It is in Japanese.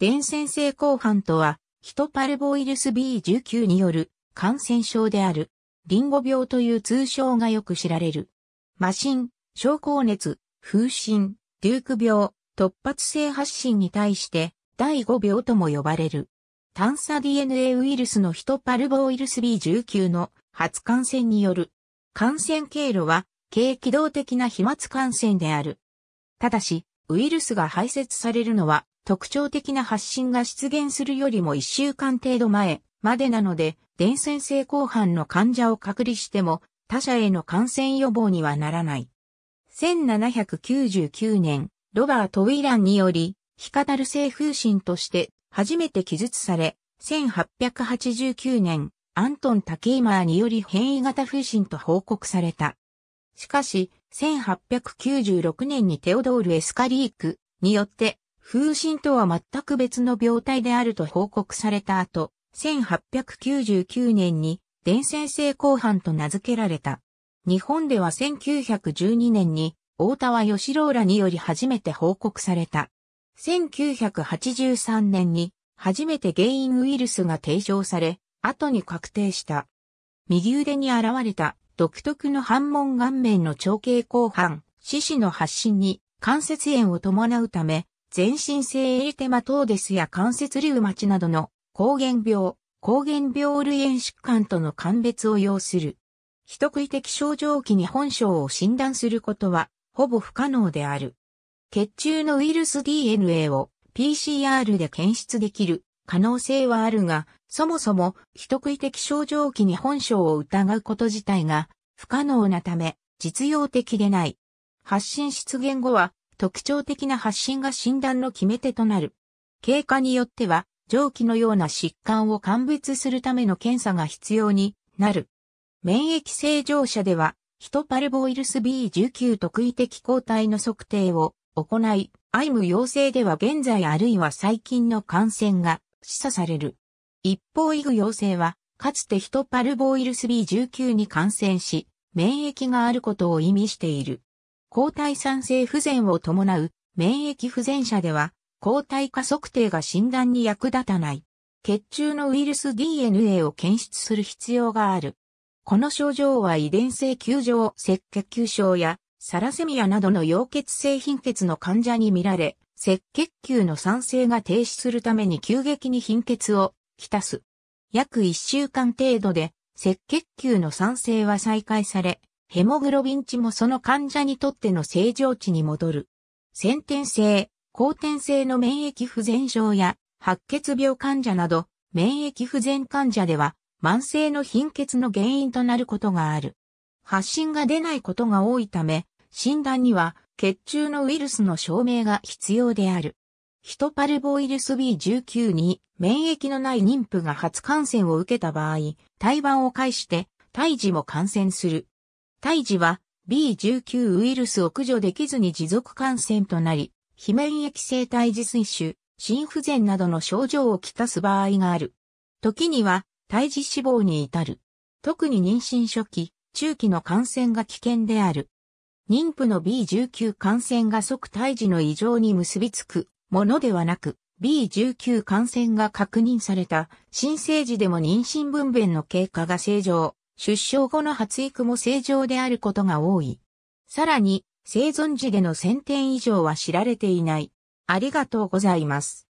伝染性後半とは、ヒトパルボウイルス B19 による感染症である、リンゴ病という通称がよく知られる。麻疹、症候熱、風疹、デューク病、突発性発疹に対して、第5病とも呼ばれる。探査 DNA ウイルスのヒトパルボウイルス B19 の初感染による。感染経路は、軽機動的な飛沫感染である。ただし、ウイルスが排泄されるのは特徴的な発信が出現するよりも1週間程度前までなので、伝染性後半の患者を隔離しても他者への感染予防にはならない。1799年、ロバート・ウィランにより、ヒカダル性風疹として初めて記述され、1889年、アントン・タケイマーにより変異型風疹と報告された。しかし、1896年にテオドール・エスカリークによって風疹とは全く別の病態であると報告された後、1899年に伝染性後半と名付けられた。日本では1912年に大田は吉郎らにより初めて報告された。1983年に初めて原因ウイルスが提唱され、後に確定した。右腕に現れた独特の反問顔面の長径後半、四肢の発疹に関節炎を伴うため、全身性エリテマトーデスや関節リウマチなどの抗原病、抗原病類炎疾患との鑑別を要する。人食い的症状期に本症を診断することは、ほぼ不可能である。血中のウイルス DNA を PCR で検出できる可能性はあるが、そもそも人食い的症状期に本症を疑うこと自体が不可能なため実用的でない。発信出現後は特徴的な発疹が診断の決め手となる。経過によっては、蒸気のような疾患を鑑別するための検査が必要になる。免疫正常者では、ヒトパルボイルス B19 特異的抗体の測定を行い、アイム陽性では現在あるいは最近の感染が示唆される。一方イグ陽性は、かつてヒトパルボイルス B19 に感染し、免疫があることを意味している。抗体酸性不全を伴う免疫不全者では、抗体化測定が診断に役立たない。血中のウイルス DNA を検出する必要がある。この症状は遺伝性球状赤血球症やサラセミアなどの溶血性貧血の患者に見られ、赤血球の酸性が停止するために急激に貧血をきたす。約1週間程度で赤血球の酸性は再開され、ヘモグロビン値もその患者にとっての正常値に戻る。先天性、後天性の免疫不全症や白血病患者など、免疫不全患者では、慢性の貧血の原因となることがある。発疹が出ないことが多いため、診断には血中のウイルスの証明が必要である。ヒトパルボイルス B19 に免疫のない妊婦が初感染を受けた場合、胎盤を介して胎児も感染する。胎児は B19 ウイルスを駆除できずに持続感染となり、非免疫性胎児水腫、心不全などの症状をきたす場合がある。時には胎児死亡に至る。特に妊娠初期、中期の感染が危険である。妊婦の B19 感染が即胎児の異常に結びつくものではなく、B19 感染が確認された新生児でも妊娠分娩の経過が正常、出生後の発育も正常であることが多い。さらに、生存時での1000点以上は知られていない。ありがとうございます。